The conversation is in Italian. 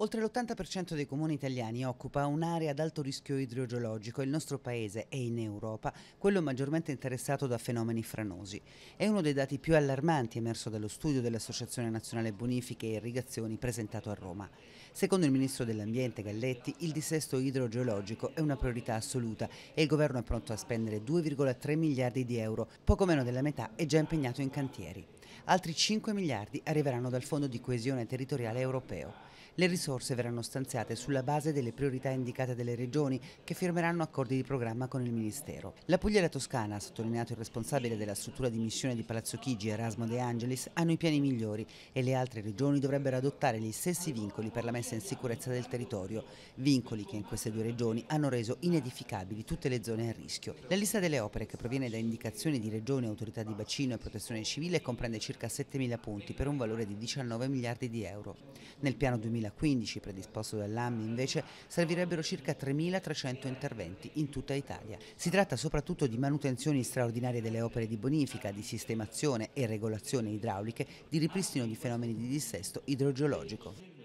Oltre l'80% dei comuni italiani occupa un'area ad alto rischio idrogeologico. Il nostro paese è in Europa quello maggiormente interessato da fenomeni franosi. È uno dei dati più allarmanti emerso dallo studio dell'Associazione Nazionale Bonifiche e Irrigazioni presentato a Roma. Secondo il ministro dell'Ambiente Galletti, il dissesto idrogeologico è una priorità assoluta e il governo è pronto a spendere 2,3 miliardi di euro, poco meno della metà è già impegnato in cantieri. Altri 5 miliardi arriveranno dal Fondo di coesione territoriale europeo. Le risorse risorse verranno stanziate sulla base delle priorità indicate dalle regioni che firmeranno accordi di programma con il Ministero. La Puglia e la Toscana, ha sottolineato il responsabile della struttura di missione di Palazzo Chigi, Erasmo De Angelis, hanno i piani migliori e le altre regioni dovrebbero adottare gli stessi vincoli per la messa in sicurezza del territorio, vincoli che in queste due regioni hanno reso inedificabili tutte le zone a rischio. La lista delle opere che proviene da indicazioni di regioni, autorità di bacino e protezione civile comprende circa 7.000 punti per un valore di 19 miliardi di euro. Nel piano 2015 2015 predisposto dall'AMMI invece servirebbero circa 3.300 interventi in tutta Italia. Si tratta soprattutto di manutenzioni straordinarie delle opere di bonifica, di sistemazione e regolazione idrauliche, di ripristino di fenomeni di dissesto idrogeologico.